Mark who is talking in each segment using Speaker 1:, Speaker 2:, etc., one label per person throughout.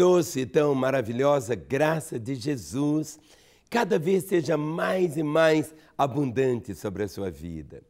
Speaker 1: doce e tão maravilhosa graça de Jesus cada vez seja mais e mais abundante sobre a sua vida.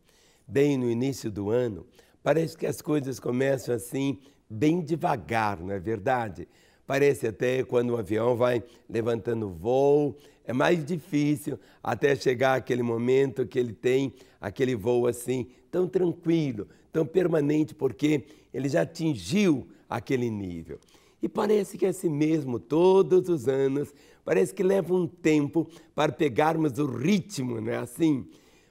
Speaker 1: Bem no início do ano, parece que as coisas começam assim, bem devagar, não é verdade? Parece até quando o avião vai levantando voo, é mais difícil até chegar aquele momento que ele tem aquele voo assim, tão tranquilo, tão permanente, porque ele já atingiu aquele nível. E parece que é assim mesmo todos os anos, parece que leva um tempo para pegarmos o ritmo, não é assim?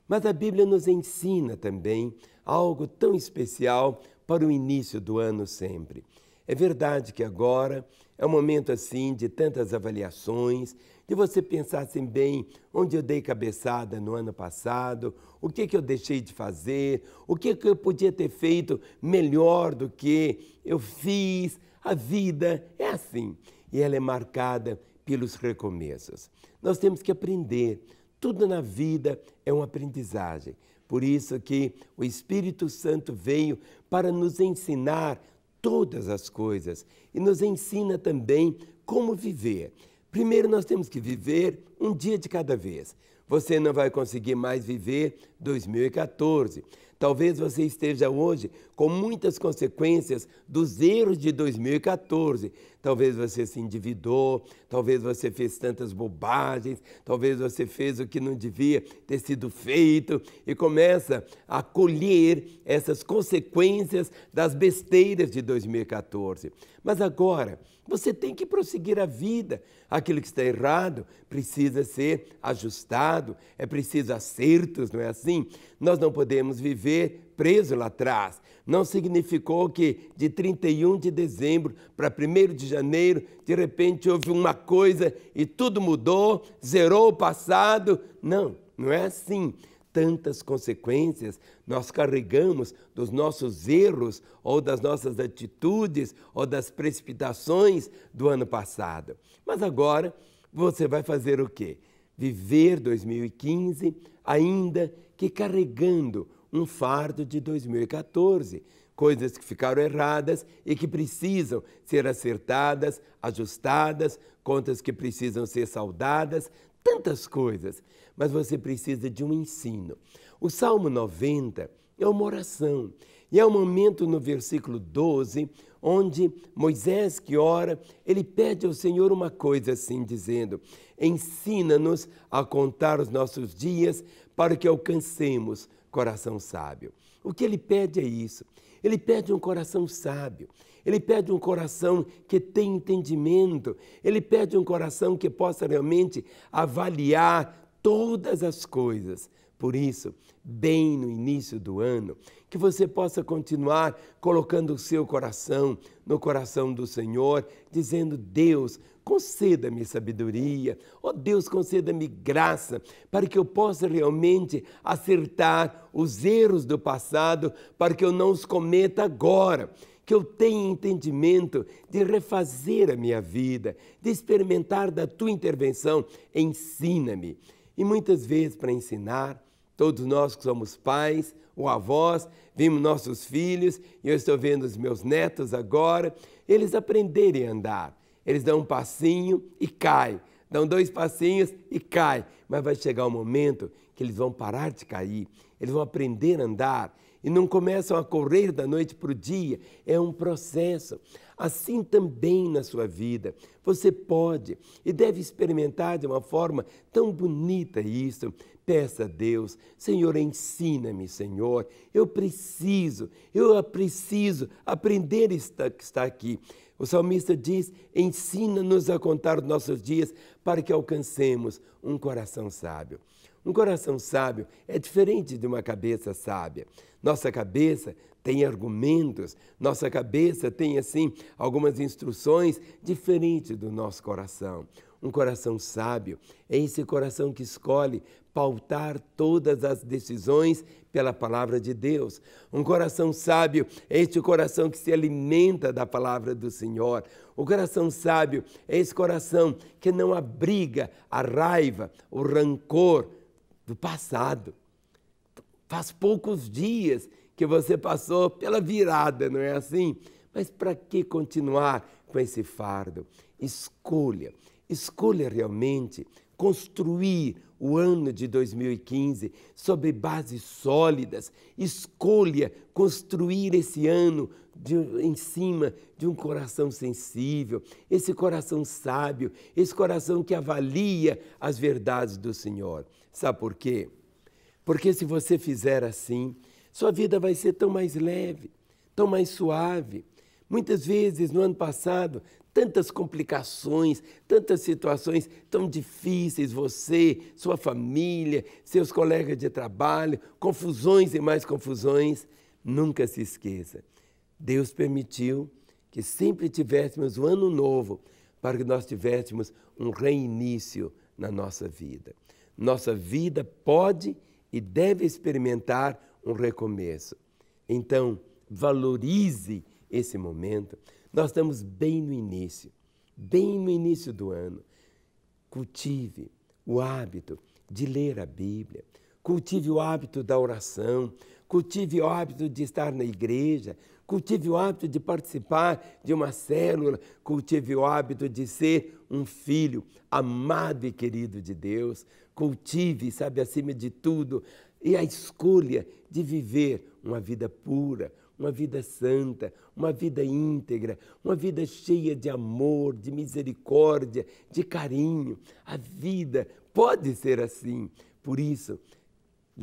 Speaker 1: Mas a Bíblia nos ensina também algo tão especial para o início do ano sempre. É verdade que agora é um momento assim de tantas avaliações, de você pensar assim bem onde eu dei cabeçada no ano passado, o que, que eu deixei de fazer, o que, que eu podia ter feito melhor do que eu fiz, a vida é assim e ela é marcada pelos recomeços. Nós temos que aprender. Tudo na vida é uma aprendizagem. Por isso que o Espírito Santo veio para nos ensinar todas as coisas e nos ensina também como viver. Primeiro nós temos que viver um dia de cada vez. Você não vai conseguir mais viver 2014. Talvez você esteja hoje com muitas consequências dos erros de 2014 talvez você se endividou, talvez você fez tantas bobagens, talvez você fez o que não devia ter sido feito e começa a colher essas consequências das besteiras de 2014. Mas agora, você tem que prosseguir a vida. Aquilo que está errado precisa ser ajustado, é preciso acertos, não é assim? Nós não podemos viver preso lá atrás. Não significou que de 31 de dezembro para 1 de janeiro, de repente houve uma coisa e tudo mudou, zerou o passado. Não, não é assim. Tantas consequências nós carregamos dos nossos erros ou das nossas atitudes ou das precipitações do ano passado. Mas agora você vai fazer o quê? Viver 2015 ainda que carregando um fardo de 2014, coisas que ficaram erradas e que precisam ser acertadas, ajustadas, contas que precisam ser saudadas, tantas coisas. Mas você precisa de um ensino. O Salmo 90 é uma oração. E é um momento no versículo 12 onde Moisés, que ora, ele pede ao Senhor uma coisa assim, dizendo: Ensina-nos a contar os nossos dias para que alcancemos coração sábio. O que ele pede é isso. Ele pede um coração sábio. Ele pede um coração que tem entendimento. Ele pede um coração que possa realmente avaliar todas as coisas por isso, bem no início do ano, que você possa continuar colocando o seu coração no coração do Senhor, dizendo: Deus, conceda-me sabedoria, ó oh, Deus, conceda-me graça, para que eu possa realmente acertar os erros do passado, para que eu não os cometa agora que eu tenha entendimento de refazer a minha vida, de experimentar da tua intervenção. Ensina-me. E muitas vezes, para ensinar, Todos nós que somos pais ou avós, vimos nossos filhos, e eu estou vendo os meus netos agora, eles aprenderem a andar. Eles dão um passinho e caem, dão dois passinhos e caem, mas vai chegar o um momento que eles vão parar de cair, eles vão aprender a andar e não começam a correr da noite para o dia. É um processo. Assim também na sua vida, você pode e deve experimentar de uma forma tão bonita isso. Peça a Deus, Senhor, ensina-me, Senhor. Eu preciso, eu preciso aprender isto que está aqui. O salmista diz: ensina-nos a contar os nossos dias para que alcancemos um coração sábio. Um coração sábio é diferente de uma cabeça sábia. Nossa cabeça tem argumentos, nossa cabeça tem, assim, algumas instruções diferentes do nosso coração. Um coração sábio é esse coração que escolhe pautar todas as decisões pela palavra de Deus. Um coração sábio é este coração que se alimenta da palavra do Senhor. O coração sábio é esse coração que não abriga a raiva, o rancor, do passado. Faz poucos dias que você passou pela virada, não é assim? Mas para que continuar com esse fardo? Escolha, escolha realmente construir o ano de 2015 sobre bases sólidas. Escolha construir esse ano de, em cima de um coração sensível, esse coração sábio, esse coração que avalia as verdades do Senhor. Sabe por quê? Porque se você fizer assim, sua vida vai ser tão mais leve, tão mais suave. Muitas vezes, no ano passado, tantas complicações, tantas situações tão difíceis, você, sua família, seus colegas de trabalho, confusões e mais confusões. Nunca se esqueça Deus permitiu que sempre tivéssemos o um ano novo para que nós tivéssemos um reinício na nossa vida. Nossa vida pode e deve experimentar um recomeço. Então, valorize esse momento. Nós estamos bem no início, bem no início do ano. Cultive o hábito de ler a Bíblia, cultive o hábito da oração, cultive o hábito de estar na igreja, cultive o hábito de participar de uma célula, cultive o hábito de ser um filho amado e querido de Deus, cultive, sabe, acima de tudo, e a escolha de viver uma vida pura, uma vida santa, uma vida íntegra, uma vida cheia de amor, de misericórdia, de carinho. A vida pode ser assim. Por isso,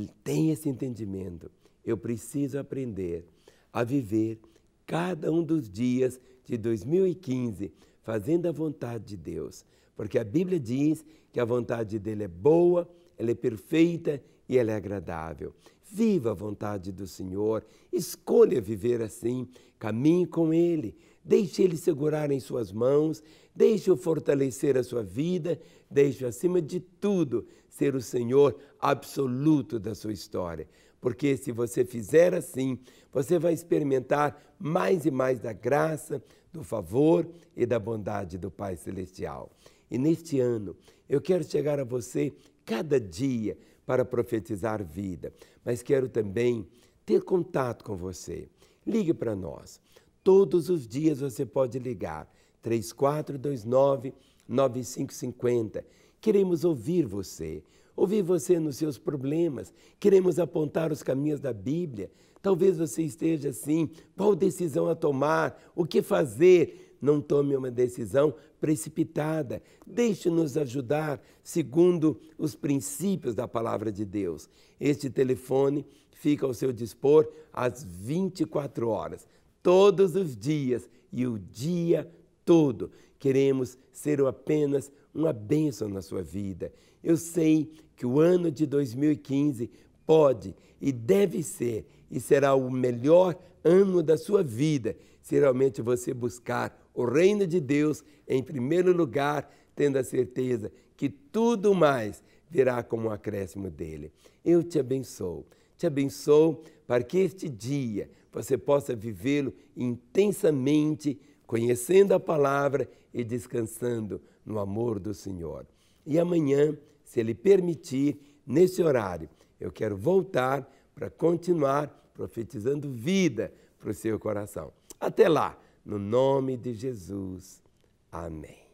Speaker 1: tem esse entendimento. Eu preciso aprender a viver cada um dos dias de 2015 fazendo a vontade de Deus, porque a Bíblia diz que a vontade dele é boa, ela é perfeita e ela é agradável. Viva a vontade do Senhor, escolha viver assim, caminhe com Ele, deixe Ele segurar em suas mãos, deixe-o fortalecer a sua vida, deixe-o, acima de tudo, ser o Senhor absoluto da sua história. Porque se você fizer assim, você vai experimentar mais e mais da graça, do favor e da bondade do Pai Celestial. E neste ano, eu quero chegar a você cada dia para profetizar vida, mas quero também ter contato com você. Ligue para nós. Todos os dias você pode ligar 3429 9550. Queremos ouvir você, ouvir você nos seus problemas, queremos apontar os caminhos da Bíblia. Talvez você esteja assim, qual decisão a tomar, o que fazer? não tome uma decisão precipitada. Deixe-nos ajudar segundo os princípios da palavra de Deus. Este telefone fica ao seu dispor às 24 horas, todos os dias e o dia todo. Queremos ser apenas uma bênção na sua vida. Eu sei que o ano de 2015 pode e deve ser e será o melhor ano da sua vida se realmente você buscar o reino de Deus em primeiro lugar, tendo a certeza que tudo mais virá como um acréscimo dele. Eu te abençoo, te abençoo para que este dia você possa vivê-lo intensamente, conhecendo a palavra e descansando no amor do Senhor. E amanhã, se Ele permitir, nesse horário, eu quero voltar para continuar profetizando vida para o seu coração. Até lá, no nome de Jesus. Amém.